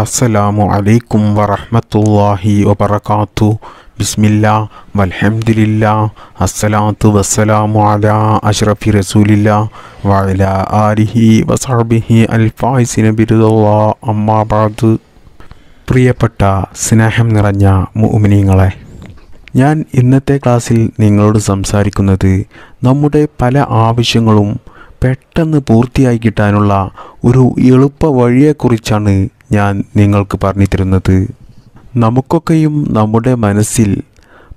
അസ്സലാമു അലൈക്കും വറഹമത്തല്ലാഹി വബർക്കാത്തു ബിസ്മില്ല വൽഹംദില്ല അസ്സലാത്തു വസ്സലാമു അല അഷ്റഫി റസൂലില്ല വഅല ആലിഹി വസഹബിഹി അൽഫായിസിന അമ്മാ ബാദു പ്രിയപ്പെട്ട സ്നേഹം നിറഞ്ഞ മുഅ്മിനീങ്ങളെ ഞാൻ ഇന്നത്തെ ക്ലാസ്സിൽ നിങ്ങളോട് സംസാരിക്കുന്നത് നമ്മുടെ പല ആവശ്യങ്ങളും പെട്ടെന്ന് പൂർത്തിയായി കിട്ടാനുള്ള ഒരു എളുപ്പ വഴിയെക്കുറിച്ചാണ് ഞാൻ നിങ്ങൾക്ക് പറഞ്ഞു തരുന്നത് നമുക്കൊക്കെയും നമ്മുടെ മനസ്സിൽ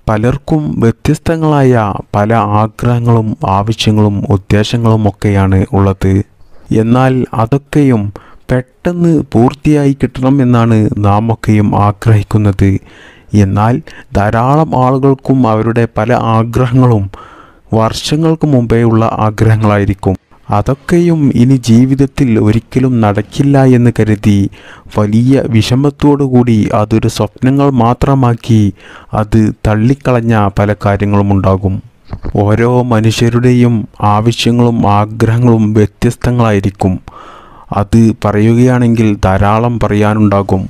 പലർക്കും വ്യത്യസ്തങ്ങളായ പല ആഗ്രഹങ്ങളും ആവശ്യങ്ങളും ഉദ്ദേശങ്ങളും ഒക്കെയാണ് ഉള്ളത് എന്നാൽ അതൊക്കെയും പെട്ടെന്ന് പൂർത്തിയായി കിട്ടണം എന്നാണ് നാം ഒക്കെയും ആഗ്രഹിക്കുന്നത് എന്നാൽ ധാരാളം ആളുകൾക്കും അവരുടെ പല ആഗ്രഹങ്ങളും വർഷങ്ങൾക്ക് മുമ്പേ ഉള്ള ആഗ്രഹങ്ങളായിരിക്കും അതൊക്കെയും ഇനി ജീവിതത്തിൽ ഒരിക്കലും നടക്കില്ല എന്ന് കരുതി വലിയ വിഷമത്തോടുകൂടി അതൊരു സ്വപ്നങ്ങൾ മാത്രമാക്കി അത് തള്ളിക്കളഞ്ഞ പല കാര്യങ്ങളുമുണ്ടാകും ഓരോ മനുഷ്യരുടെയും ആവശ്യങ്ങളും ആഗ്രഹങ്ങളും വ്യത്യസ്തങ്ങളായിരിക്കും അത് പറയുകയാണെങ്കിൽ ധാരാളം പറയാനുണ്ടാകും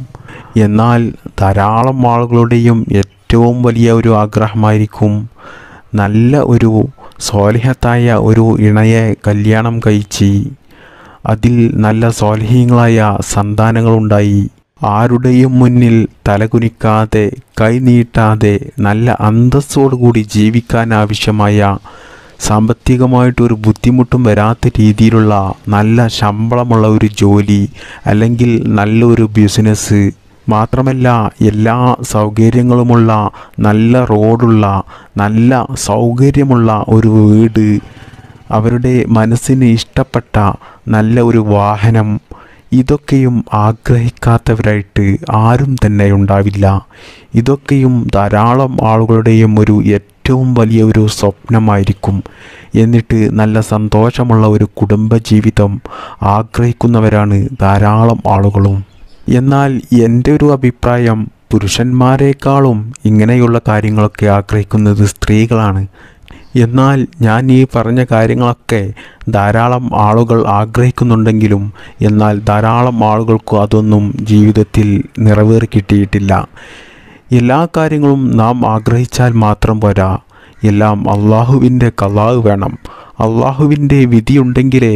എന്നാൽ ധാരാളം ആളുകളുടെയും ഏറ്റവും വലിയ ഒരു ആഗ്രഹമായിരിക്കും നല്ല ഒരു സോലിഹത്തായ ഒരു ഇണയെ കല്യാണം കഴിച്ച് അതിൽ നല്ല സോൽഹീങ്ങളായ സന്താനങ്ങളുണ്ടായി ആരുടെയും മുന്നിൽ തലകുനിക്കാതെ കൈനീട്ടാതെ നല്ല അന്തസ്സോടുകൂടി ജീവിക്കാൻ ആവശ്യമായ സാമ്പത്തികമായിട്ടൊരു ബുദ്ധിമുട്ടും വരാത്ത രീതിയിലുള്ള നല്ല ശമ്പളമുള്ള ഒരു ജോലി അല്ലെങ്കിൽ നല്ലൊരു ബിസിനസ് മാത്രമല്ല എല്ലാ സൗകര്യങ്ങളുമുള്ള നല്ല റോഡുള്ള നല്ല സൗകര്യമുള്ള ഒരു വീട് അവരുടെ മനസ്സിന് ഇഷ്ടപ്പെട്ട നല്ല ഒരു വാഹനം ഇതൊക്കെയും ആഗ്രഹിക്കാത്തവരായിട്ട് ആരും തന്നെ ഉണ്ടാവില്ല ഇതൊക്കെയും ധാരാളം ആളുകളുടെയും ഒരു ഏറ്റവും വലിയ ഒരു സ്വപ്നമായിരിക്കും എന്നിട്ട് നല്ല സന്തോഷമുള്ള ഒരു കുടുംബജീവിതം ആഗ്രഹിക്കുന്നവരാണ് ധാരാളം ആളുകളും എന്നാൽ എൻ്റെ ഒരു അഭിപ്രായം പുരുഷന്മാരെക്കാളും ഇങ്ങനെയുള്ള കാര്യങ്ങളൊക്കെ ആഗ്രഹിക്കുന്നത് സ്ത്രീകളാണ് എന്നാൽ ഞാൻ ഈ പറഞ്ഞ കാര്യങ്ങളൊക്കെ ധാരാളം ആളുകൾ ആഗ്രഹിക്കുന്നുണ്ടെങ്കിലും എന്നാൽ ധാരാളം ആളുകൾക്കും അതൊന്നും ജീവിതത്തിൽ നിറവേറി കിട്ടിയിട്ടില്ല എല്ലാ കാര്യങ്ങളും നാം ആഗ്രഹിച്ചാൽ മാത്രം പോരാ എല്ലാം അള്ളാഹുവിൻ്റെ കലാവ് വേണം അള്ളാഹുവിൻ്റെ വിധിയുണ്ടെങ്കിലേ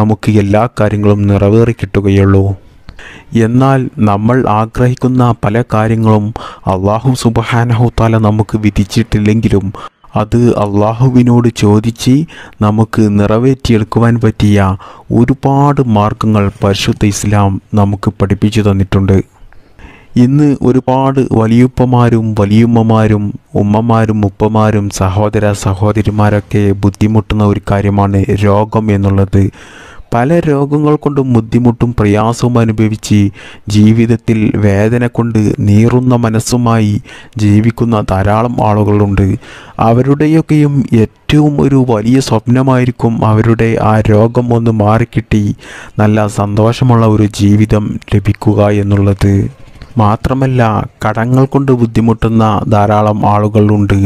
നമുക്ക് എല്ലാ കാര്യങ്ങളും നിറവേറി കിട്ടുകയുള്ളൂ എന്നാൽ നമ്മൾ ആഗ്രഹിക്കുന്ന പല കാര്യങ്ങളും അള്ളാഹു സുബഹാനഹുത്താല നമുക്ക് വിധിച്ചിട്ടില്ലെങ്കിലും അത് അള്ളാഹുവിനോട് ചോദിച്ച് നമുക്ക് നിറവേറ്റിയെടുക്കുവാൻ പറ്റിയ ഒരുപാട് മാർഗങ്ങൾ പരിശുദ്ധ ഇസ്ലാം നമുക്ക് പഠിപ്പിച്ചു തന്നിട്ടുണ്ട് ഇന്ന് ഒരുപാട് വലിയുപ്പമാരും വലിയുമ്മമാരും ഉമ്മമാരും ഉപ്പമാരും സഹോദര സഹോദരിമാരൊക്കെ ബുദ്ധിമുട്ടുന്ന ഒരു കാര്യമാണ് രോഗം എന്നുള്ളത് പല രോഗങ്ങൾ കൊണ്ടും ബുദ്ധിമുട്ടും പ്രയാസവും അനുഭവിച്ച് ജീവിതത്തിൽ വേദന കൊണ്ട് നീറുന്ന മനസ്സുമായി ജീവിക്കുന്ന ധാരാളം ആളുകളുണ്ട് അവരുടെയൊക്കെയും ഏറ്റവും ഒരു വലിയ സ്വപ്നമായിരിക്കും അവരുടെ ആ രോഗം ഒന്ന് മാറിക്കിട്ടി നല്ല സന്തോഷമുള്ള ഒരു ജീവിതം ലഭിക്കുക എന്നുള്ളത് മാത്രമല്ല കടങ്ങൾ കൊണ്ട് ബുദ്ധിമുട്ടുന്ന ധാരാളം ആളുകളുണ്ട്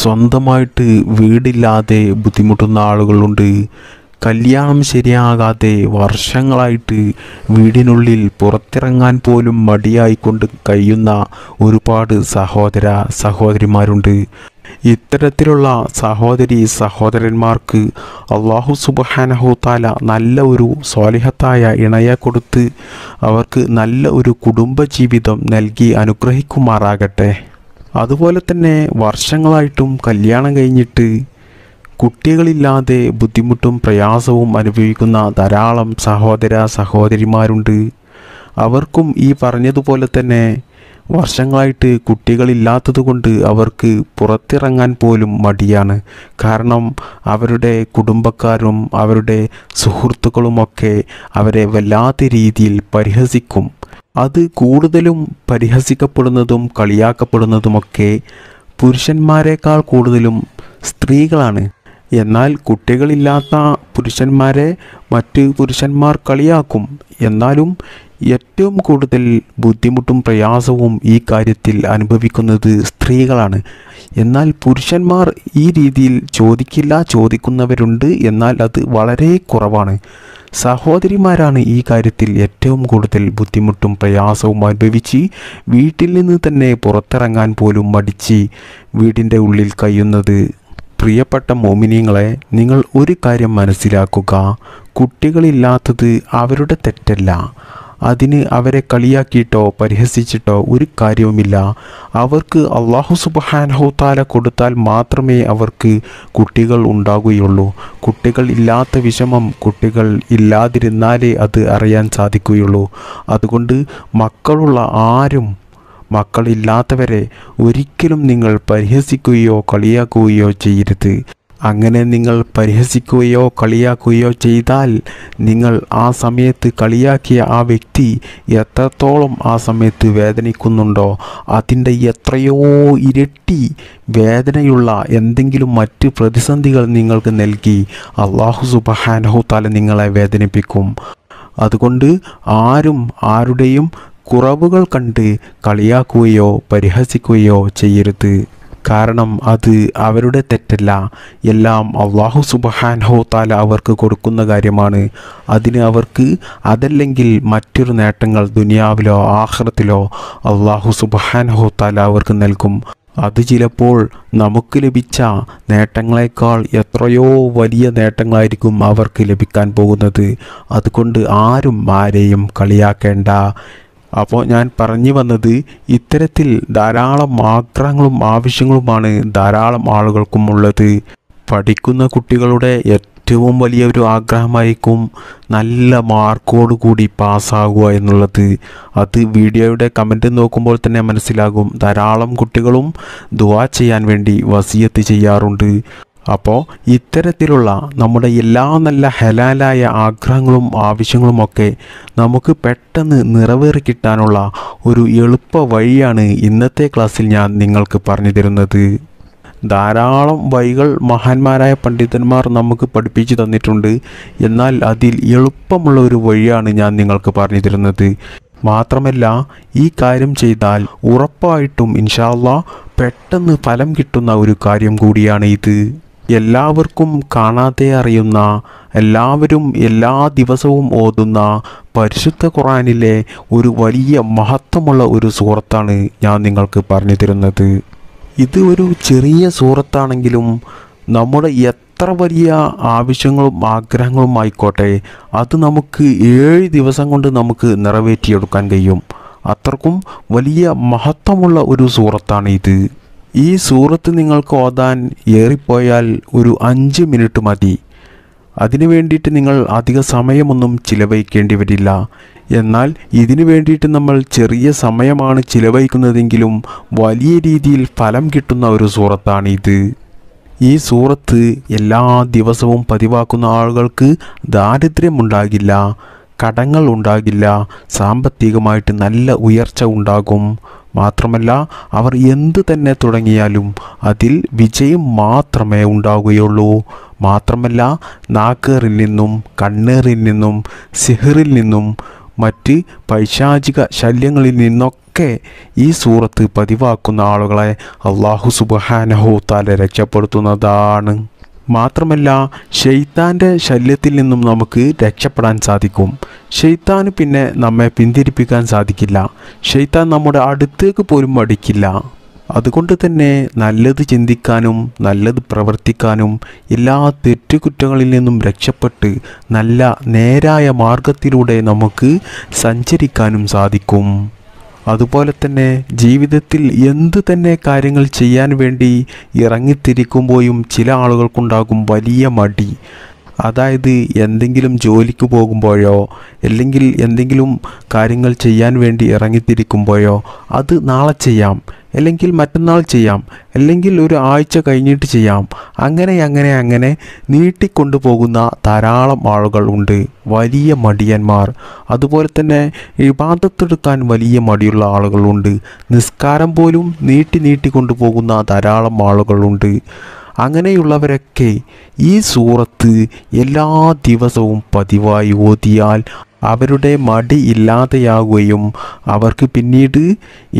സ്വന്തമായിട്ട് വീടില്ലാതെ ബുദ്ധിമുട്ടുന്ന ആളുകളുണ്ട് കല്യാണം ശരിയാകാതെ വർഷങ്ങളായിട്ട് വീടിനുള്ളിൽ പുറത്തിറങ്ങാൻ പോലും മടിയായിക്കൊണ്ട് കഴിയുന്ന ഒരുപാട് സഹോദര സഹോദരിമാരുണ്ട് ഇത്തരത്തിലുള്ള സഹോദരി സഹോദരന്മാർക്ക് അള്ളാഹു സുബഹാനഹുത്താല നല്ല ഒരു സ്വാലിഹത്തായ ഇണയെ കൊടുത്ത് അവർക്ക് നല്ല ഒരു കുടുംബജീവിതം നൽകി അനുഗ്രഹിക്കുമാറാകട്ടെ അതുപോലെ തന്നെ വർഷങ്ങളായിട്ടും കല്യാണം കഴിഞ്ഞിട്ട് കുട്ടികളില്ലാതെ ബുദ്ധിമുട്ടും പ്രയാസവും അനുഭവിക്കുന്ന ധാരാളം സഹോദര സഹോദരിമാരുണ്ട് അവർക്കും ഈ പറഞ്ഞതുപോലെ തന്നെ വർഷങ്ങളായിട്ട് കുട്ടികളില്ലാത്തതുകൊണ്ട് അവർക്ക് പുറത്തിറങ്ങാൻ പോലും മടിയാണ് കാരണം അവരുടെ കുടുംബക്കാരും അവരുടെ സുഹൃത്തുക്കളുമൊക്കെ അവരെ വല്ലാത്ത രീതിയിൽ പരിഹസിക്കും അത് കൂടുതലും പരിഹസിക്കപ്പെടുന്നതും കളിയാക്കപ്പെടുന്നതുമൊക്കെ പുരുഷന്മാരെക്കാൾ കൂടുതലും സ്ത്രീകളാണ് എന്നാൽ കുട്ടികളില്ലാത്ത പുരുഷന്മാരെ മറ്റ് പുരുഷന്മാർ കളിയാക്കും എന്നാലും ഏറ്റവും കൂടുതൽ ബുദ്ധിമുട്ടും പ്രയാസവും ഈ കാര്യത്തിൽ അനുഭവിക്കുന്നത് സ്ത്രീകളാണ് എന്നാൽ പുരുഷന്മാർ ഈ രീതിയിൽ ചോദിക്കില്ല ചോദിക്കുന്നവരുണ്ട് എന്നാൽ അത് വളരെ കുറവാണ് സഹോദരിമാരാണ് ഈ കാര്യത്തിൽ ഏറ്റവും കൂടുതൽ ബുദ്ധിമുട്ടും പ്രയാസവും അനുഭവിച്ച് വീട്ടിൽ നിന്ന് തന്നെ പുറത്തിറങ്ങാൻ പോലും മടിച്ച് വീടിൻ്റെ ഉള്ളിൽ കഴിയുന്നത് പ്രിയപ്പെട്ട മോമിനിയങ്ങളെ നിങ്ങൾ ഒരു കാര്യം മനസ്സിലാക്കുക കുട്ടികളില്ലാത്തത് അവരുടെ തെറ്റല്ല അതിന് അവരെ കളിയാക്കിയിട്ടോ പരിഹസിച്ചിട്ടോ ഒരു കാര്യവുമില്ല അവർക്ക് അള്ളാഹു താല കൊടുത്താൽ മാത്രമേ അവർക്ക് കുട്ടികൾ ഉണ്ടാകുകയുള്ളൂ കുട്ടികൾ ഇല്ലാത്ത വിഷമം കുട്ടികൾ ഇല്ലാതിരുന്നാലേ അത് അറിയാൻ സാധിക്കുകയുള്ളൂ അതുകൊണ്ട് മക്കളുള്ള ആരും മക്കളില്ലാത്തവരെ ഒരിക്കലും നിങ്ങൾ പരിഹസിക്കുകയോ കളിയാക്കുകയോ ചെയ്യരുത് അങ്ങനെ നിങ്ങൾ പരിഹസിക്കുകയോ കളിയാക്കുകയോ ചെയ്താൽ നിങ്ങൾ ആ സമയത്ത് കളിയാക്കിയ ആ വ്യക്തി എത്രത്തോളം ആ സമയത്ത് വേദനിക്കുന്നുണ്ടോ അതിൻ്റെ എത്രയോ ഇരട്ടി വേദനയുള്ള എന്തെങ്കിലും മറ്റ് പ്രതിസന്ധികൾ നിങ്ങൾക്ക് നൽകി അള്ളാഹു സുബഹാനഹു താല നിങ്ങളെ വേദനിപ്പിക്കും അതുകൊണ്ട് ആരും ആരുടെയും കുറവുകൾ കണ്ട് കളിയാക്കുകയോ പരിഹസിക്കുകയോ ചെയ്യരുത് കാരണം അത് അവരുടെ തെറ്റല്ല എല്ലാം അള്ളാഹു സുബഹാൻഹോ താല അവർക്ക് കൊടുക്കുന്ന കാര്യമാണ് അതിന് അവർക്ക് അതല്ലെങ്കിൽ മറ്റൊരു നേട്ടങ്ങൾ ദുനിയാവിലോ ആഹ്റത്തിലോ അള്ളാഹു സുബഹാൻഹോ താല അവർക്ക് നൽകും അത് ചിലപ്പോൾ നമുക്ക് ലഭിച്ച നേട്ടങ്ങളെക്കാൾ എത്രയോ വലിയ നേട്ടങ്ങളായിരിക്കും അവർക്ക് ലഭിക്കാൻ പോകുന്നത് അതുകൊണ്ട് ആരും ആരെയും കളിയാക്കേണ്ട അപ്പോൾ ഞാൻ പറഞ്ഞു വന്നത് ഇത്തരത്തിൽ ധാരാളം ആഗ്രഹങ്ങളും ആവശ്യങ്ങളുമാണ് ധാരാളം ആളുകൾക്കും ഉള്ളത് പഠിക്കുന്ന കുട്ടികളുടെ ഏറ്റവും വലിയ ഒരു ആഗ്രഹമായിരിക്കും നല്ല മാർക്കോട് കൂടി പാസ്സാകുക എന്നുള്ളത് അത് വീഡിയോയുടെ കമൻറ്റ് നോക്കുമ്പോൾ തന്നെ മനസ്സിലാകും ധാരാളം കുട്ടികളും ദുവാ ചെയ്യാൻ വേണ്ടി വസിയത്ത് ചെയ്യാറുണ്ട് അപ്പോൾ ഇത്തരത്തിലുള്ള നമ്മുടെ എല്ലാ നല്ല ഹലാലായ ആഗ്രഹങ്ങളും ആവശ്യങ്ങളുമൊക്കെ നമുക്ക് പെട്ടെന്ന് നിറവേറി കിട്ടാനുള്ള ഒരു എളുപ്പ വഴിയാണ് ഇന്നത്തെ ക്ലാസ്സിൽ ഞാൻ നിങ്ങൾക്ക് പറഞ്ഞു തരുന്നത് ധാരാളം വഴികൾ മഹാന്മാരായ പണ്ഡിതന്മാർ നമുക്ക് പഠിപ്പിച്ചു തന്നിട്ടുണ്ട് എന്നാൽ അതിൽ എളുപ്പമുള്ള ഒരു വഴിയാണ് ഞാൻ നിങ്ങൾക്ക് പറഞ്ഞു തരുന്നത് മാത്രമല്ല ഈ കാര്യം ചെയ്താൽ ഉറപ്പായിട്ടും ഇൻഷാല്ല പെട്ടെന്ന് ഫലം കിട്ടുന്ന ഒരു കാര്യം കൂടിയാണ് ഇത് എല്ലാവർക്കും കാണാതെ അറിയുന്ന എല്ലാവരും എല്ലാ ദിവസവും ഓതുന്ന പരിശുദ്ധ ഖുറാനിലെ ഒരു വലിയ മഹത്വമുള്ള ഒരു സൂറത്താണ് ഞാൻ നിങ്ങൾക്ക് പറഞ്ഞു തരുന്നത് ഇത് ഒരു ചെറിയ സൂറത്താണെങ്കിലും നമ്മുടെ എത്ര വലിയ ആവശ്യങ്ങളും ആഗ്രഹങ്ങളും ആയിക്കോട്ടെ അത് നമുക്ക് ഏഴ് ദിവസം കൊണ്ട് നമുക്ക് നിറവേറ്റിയെടുക്കാൻ കഴിയും അത്രക്കും വലിയ മഹത്വമുള്ള ഒരു സൂറത്താണ് ഇത് ഈ സൂറത്ത് നിങ്ങൾക്ക് ഓതാൻ ഏറിപ്പോയാൽ ഒരു അഞ്ച് മിനിറ്റ് മതി അതിനു വേണ്ടിയിട്ട് നിങ്ങൾ അധിക സമയമൊന്നും ചിലവഴിക്കേണ്ടി വരില്ല എന്നാൽ ഇതിനു വേണ്ടിയിട്ട് നമ്മൾ ചെറിയ സമയമാണ് ചിലവഴിക്കുന്നതെങ്കിലും വലിയ രീതിയിൽ ഫലം കിട്ടുന്ന ഒരു സൂറത്താണിത് ഈ സൂറത്ത് എല്ലാ ദിവസവും പതിവാക്കുന്ന ആളുകൾക്ക് ദാരിദ്ര്യമുണ്ടാകില്ല കടങ്ങൾ ഉണ്ടാകില്ല സാമ്പത്തികമായിട്ട് നല്ല ഉയർച്ച ഉണ്ടാകും മാത്രമല്ല അവർ എന്ത് തന്നെ തുടങ്ങിയാലും അതിൽ വിജയം മാത്രമേ ഉണ്ടാവുകയുള്ളൂ മാത്രമല്ല നാക്കേറിൽ നിന്നും കണ്ണേറിൽ നിന്നും സിഹറിൽ നിന്നും മറ്റ് പൈശാചിക ശല്യങ്ങളിൽ നിന്നൊക്കെ ഈ സൂറത്ത് പതിവാക്കുന്ന ആളുകളെ അള്ളാഹു സുബഹാനഹോ താല രക്ഷപ്പെടുത്തുന്നതാണ് മാത്രമല്ല ഷെയ്ത്താൻ്റെ ശല്യത്തിൽ നിന്നും നമുക്ക് രക്ഷപ്പെടാൻ സാധിക്കും ഷെയ്ത്താന് പിന്നെ നമ്മെ പിന്തിരിപ്പിക്കാൻ സാധിക്കില്ല ഷെയ്ത്താൻ നമ്മുടെ അടുത്തേക്ക് പോലും അടിക്കില്ല അതുകൊണ്ട് തന്നെ നല്ലത് ചിന്തിക്കാനും നല്ലത് പ്രവർത്തിക്കാനും എല്ലാ തെറ്റുകുറ്റങ്ങളിൽ നിന്നും രക്ഷപ്പെട്ട് നല്ല നേരായ മാർഗത്തിലൂടെ നമുക്ക് സഞ്ചരിക്കാനും സാധിക്കും അതുപോലെ തന്നെ ജീവിതത്തിൽ എന്തു തന്നെ കാര്യങ്ങൾ ചെയ്യാൻ വേണ്ടി ഇറങ്ങിത്തിരിക്കുമ്പോഴും ചില ആളുകൾക്കുണ്ടാകും വലിയ മടി അതായത് എന്തെങ്കിലും ജോലിക്ക് പോകുമ്പോഴോ അല്ലെങ്കിൽ എന്തെങ്കിലും കാര്യങ്ങൾ ചെയ്യാൻ വേണ്ടി ഇറങ്ങിത്തിരിക്കുമ്പോഴോ അത് നാളെ ചെയ്യാം അല്ലെങ്കിൽ മറ്റന്നാൾ ചെയ്യാം അല്ലെങ്കിൽ ഒരു ആഴ്ച കഴിഞ്ഞിട്ട് ചെയ്യാം അങ്ങനെ അങ്ങനെ അങ്ങനെ നീട്ടിക്കൊണ്ടു പോകുന്ന ധാരാളം ആളുകൾ ഉണ്ട് വലിയ മടിയന്മാർ അതുപോലെ തന്നെ വിവാദത്തെടുക്കാൻ വലിയ മടിയുള്ള ആളുകളുണ്ട് നിസ്കാരം പോലും നീട്ടി നീട്ടി കൊണ്ടുപോകുന്ന ധാരാളം ആളുകളുണ്ട് അങ്ങനെയുള്ളവരൊക്കെ ഈ സൂറത്ത് എല്ലാ ദിവസവും പതിവായി ഓതിയാൽ അവരുടെ മടി ഇല്ലാതെയാവുകയും അവർക്ക് പിന്നീട്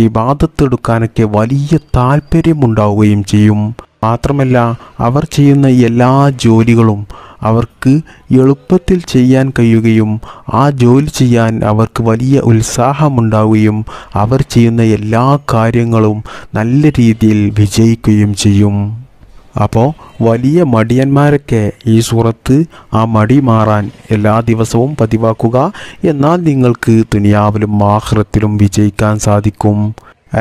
ഈ ബാധത്തെടുക്കാനൊക്കെ വലിയ താല്പര്യമുണ്ടാവുകയും ചെയ്യും മാത്രമല്ല അവർ ചെയ്യുന്ന എല്ലാ ജോലികളും അവർക്ക് എളുപ്പത്തിൽ ചെയ്യാൻ കഴിയുകയും ആ ജോലി ചെയ്യാൻ അവർക്ക് വലിയ ഉത്സാഹമുണ്ടാവുകയും അവർ ചെയ്യുന്ന എല്ലാ കാര്യങ്ങളും നല്ല രീതിയിൽ വിജയിക്കുകയും ചെയ്യും അപ്പോൾ വലിയ മടിയന്മാരൊക്കെ ഈ സൂറത്ത് ആ മടി മാറാൻ എല്ലാ ദിവസവും പതിവാക്കുക എന്നാൽ നിങ്ങൾക്ക് തുനിയാവിലും ആഹ്റത്തിലും വിജയിക്കാൻ സാധിക്കും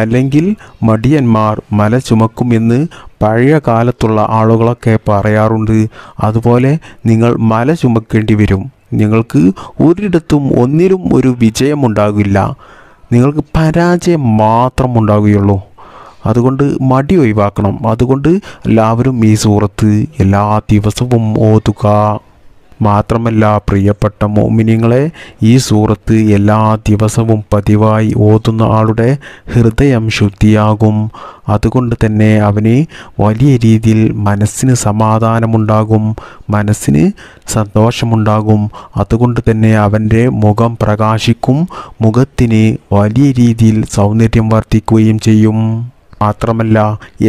അല്ലെങ്കിൽ മടിയന്മാർ മല ചുമക്കുമെന്ന് പഴയ കാലത്തുള്ള ആളുകളൊക്കെ പറയാറുണ്ട് അതുപോലെ നിങ്ങൾ മല ചുമക്കേണ്ടി വരും നിങ്ങൾക്ക് ഒരിടത്തും ഒന്നിലും ഒരു വിജയമുണ്ടാകില്ല നിങ്ങൾക്ക് പരാജയം മാത്രം ഉണ്ടാകുകയുള്ളൂ അതുകൊണ്ട് മടി ഒഴിവാക്കണം അതുകൊണ്ട് എല്ലാവരും ഈ സൂറത്ത് എല്ലാ ദിവസവും ഓതുക മാത്രമല്ല പ്രിയപ്പെട്ട മോമിനിങ്ങളെ ഈ സൂറത്ത് എല്ലാ ദിവസവും പതിവായി ഓതുന്ന ആളുടെ ഹൃദയം ശുദ്ധിയാകും അതുകൊണ്ട് തന്നെ അവന് വലിയ രീതിയിൽ മനസ്സിന് സമാധാനമുണ്ടാകും മനസ്സിന് സന്തോഷമുണ്ടാകും അതുകൊണ്ട് തന്നെ അവൻ്റെ മുഖം പ്രകാശിക്കും മുഖത്തിന് വലിയ രീതിയിൽ സൗന്ദര്യം വർദ്ധിക്കുകയും ചെയ്യും മാത്രമല്ല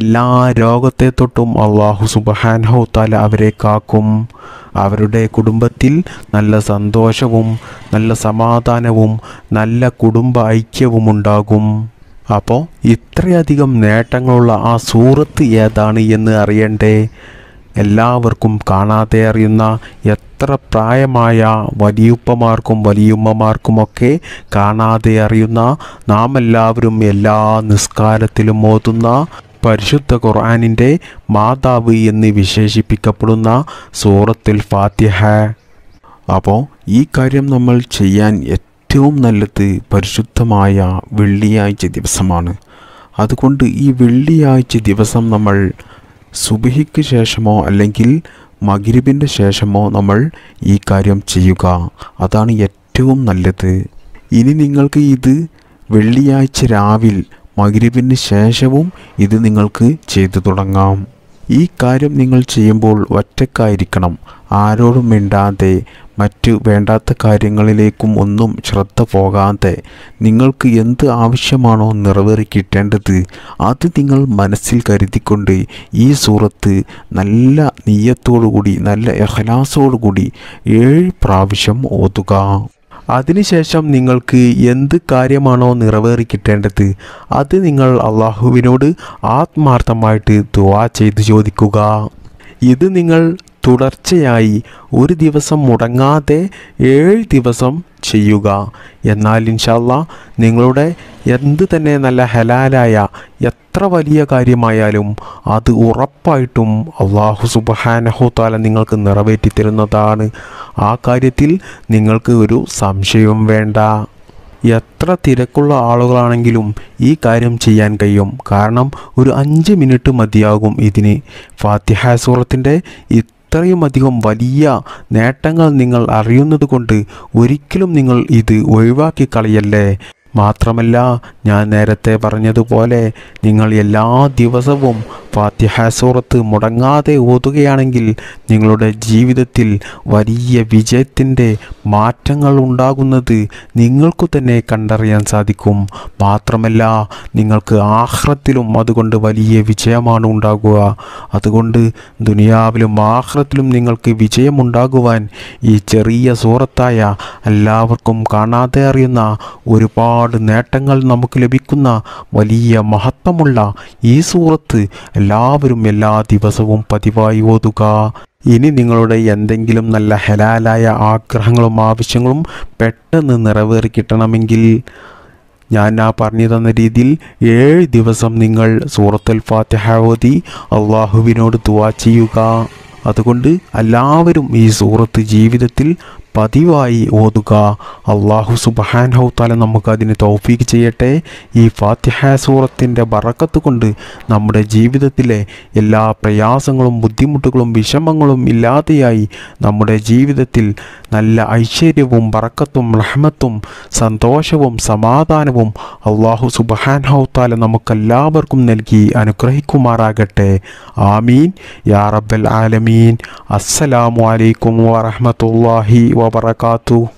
എല്ലാ രോഗത്തെ തൊട്ടും അള്ളാഹു സുബഹാൻഹു താല അവരെ കാക്കും അവരുടെ കുടുംബത്തിൽ നല്ല സന്തോഷവും നല്ല സമാധാനവും നല്ല കുടുംബ ഐക്യവും ഉണ്ടാകും അപ്പോൾ ഇത്രയധികം നേട്ടങ്ങളുള്ള ആ സൂറത്ത് ഏതാണ് എന്ന് അറിയണ്ടേ എല്ലാവർക്കും കാണാതെ അറിയുന്ന എത്ര പ്രായമായ വലിയുപ്പമാർക്കും വലിയുമ്മമാർക്കുമൊക്കെ കാണാതെ അറിയുന്ന നാം എല്ലാവരും എല്ലാ നിസ്കാരത്തിലും ഓതുന്ന പരിശുദ്ധ ഖുർആാനിൻ്റെ മാതാവ് എന്ന് വിശേഷിപ്പിക്കപ്പെടുന്ന സൂറത്തുൽ ഫാത്തിഹ അപ്പോൾ ഈ കാര്യം നമ്മൾ ചെയ്യാൻ ഏറ്റവും നല്ലത് പരിശുദ്ധമായ വെള്ളിയാഴ്ച ദിവസമാണ് അതുകൊണ്ട് ഈ വെള്ളിയാഴ്ച ദിവസം നമ്മൾ സുബിഹിക്ക് ശേഷമോ അല്ലെങ്കിൽ മകിരിബിൻ്റെ ശേഷമോ നമ്മൾ ഈ കാര്യം ചെയ്യുക അതാണ് ഏറ്റവും നല്ലത് ഇനി നിങ്ങൾക്ക് ഇത് വെള്ളിയാഴ്ച രാവിൽ മകിരിബിന് ശേഷവും ഇത് നിങ്ങൾക്ക് ചെയ്തു തുടങ്ങാം ഈ കാര്യം നിങ്ങൾ ചെയ്യുമ്പോൾ ഒറ്റക്കായിരിക്കണം ആരോടും മിണ്ടാതെ മറ്റ് വേണ്ടാത്ത കാര്യങ്ങളിലേക്കും ഒന്നും ശ്രദ്ധ പോകാതെ നിങ്ങൾക്ക് എന്ത് ആവശ്യമാണോ നിറവേറി കിട്ടേണ്ടത് അത് നിങ്ങൾ മനസ്സിൽ കരുതിക്കൊണ്ട് ഈ സൂറത്ത് നല്ല നീയത്തോടുകൂടി നല്ല എഹലാസോടുകൂടി ഏഴ് പ്രാവശ്യം ഓതുക അതിനുശേഷം നിങ്ങൾക്ക് എന്ത് കാര്യമാണോ നിറവേറി കിട്ടേണ്ടത് അത് നിങ്ങൾ അള്ളാഹുവിനോട് ആത്മാർത്ഥമായിട്ട് ദുവാ ചെയ്ത് ചോദിക്കുക ഇത് നിങ്ങൾ തുടർച്ചയായി ഒരു ദിവസം മുടങ്ങാതെ ഏഴ് ദിവസം ചെയ്യുക എന്നാൽ ഇൻഷല്ല നിങ്ങളുടെ എന്ത് തന്നെ നല്ല ഹലാലായ എത്ര വലിയ കാര്യമായാലും അത് ഉറപ്പായിട്ടും അള്ളാഹു സുബഹാനഹു താല നിങ്ങൾക്ക് നിറവേറ്റി തരുന്നതാണ് ആ കാര്യത്തിൽ നിങ്ങൾക്ക് ഒരു സംശയവും വേണ്ട എത്ര തിരക്കുള്ള ആളുകളാണെങ്കിലും ഈ കാര്യം ചെയ്യാൻ കഴിയും കാരണം ഒരു അഞ്ച് മിനിറ്റ് മതിയാകും ഇതിന് ഫാത്തിഹ ഈ ഇത്രയുമധികം വലിയ നേട്ടങ്ങൾ നിങ്ങൾ അറിയുന്നതുകൊണ്ട് ഒരിക്കലും നിങ്ങൾ ഇത് ഒഴിവാക്കി കളയല്ലേ മാത്രമല്ല ഞാൻ നേരത്തെ പറഞ്ഞതുപോലെ നിങ്ങൾ എല്ലാ ദിവസവും ഫാത്തിഹ സൂറത്ത് മുടങ്ങാതെ ഓതുകയാണെങ്കിൽ നിങ്ങളുടെ ജീവിതത്തിൽ വലിയ വിജയത്തിൻ്റെ മാറ്റങ്ങൾ ഉണ്ടാകുന്നത് നിങ്ങൾക്കു തന്നെ കണ്ടറിയാൻ സാധിക്കും മാത്രമല്ല നിങ്ങൾക്ക് ആഹ്റത്തിലും അതുകൊണ്ട് വലിയ വിജയമാണ് ഉണ്ടാകുക അതുകൊണ്ട് ദുനിയാവിലും ആഹ്റത്തിലും നിങ്ങൾക്ക് വിജയമുണ്ടാകുവാൻ ഈ ചെറിയ സൂറത്തായ എല്ലാവർക്കും കാണാതെ അറിയുന്ന ഒരുപാട് നേട്ടങ്ങൾ നമുക്ക് ലഭിക്കുന്ന വലിയ മഹത്വമുള്ള ഈ സൂറത്ത് എല്ലാവരും എല്ലാ ദിവസവും പതിവായി ഓതുക ഇനി നിങ്ങളുടെ എന്തെങ്കിലും നല്ല ഹലാലായ ആഗ്രഹങ്ങളും ആവശ്യങ്ങളും പെട്ടെന്ന് നിറവേറി കിട്ടണമെങ്കിൽ ഞാൻ ആ പറഞ്ഞു തന്ന രീതിയിൽ ഏഴ് ദിവസം നിങ്ങൾ സൂറത്തുൽ ഫാത്തിഹ ഓതി അള്ളാഹുവിനോട് ദുവാ ചെയ്യുക അതുകൊണ്ട് എല്ലാവരും ഈ സൂറത്ത് ജീവിതത്തിൽ പതിവായി ഓതുക അള്ളാഹു സുബഹാൻഹു താല നമുക്കതിന് തൗഫീക്ക് ചെയ്യട്ടെ ഈ ഫാത്തിഹ സൂറത്തിൻ്റെ ബറക്കത്ത് കൊണ്ട് നമ്മുടെ ജീവിതത്തിലെ എല്ലാ പ്രയാസങ്ങളും ബുദ്ധിമുട്ടുകളും വിഷമങ്ങളും ഇല്ലാതെയായി നമ്മുടെ ജീവിതത്തിൽ നല്ല ഐശ്വര്യവും ബറക്കത്തും റഹ്മത്തും സന്തോഷവും സമാധാനവും അള്ളാഹു സുബഹാൻഹു താല നമുക്കെല്ലാവർക്കും നൽകി അനുഗ്രഹിക്കുമാറാകട്ടെ ആമീൻ യാ റബ്ബൽ ആലമീൻ അസ്സലാമു അലൈക്കും വ wabarakatuh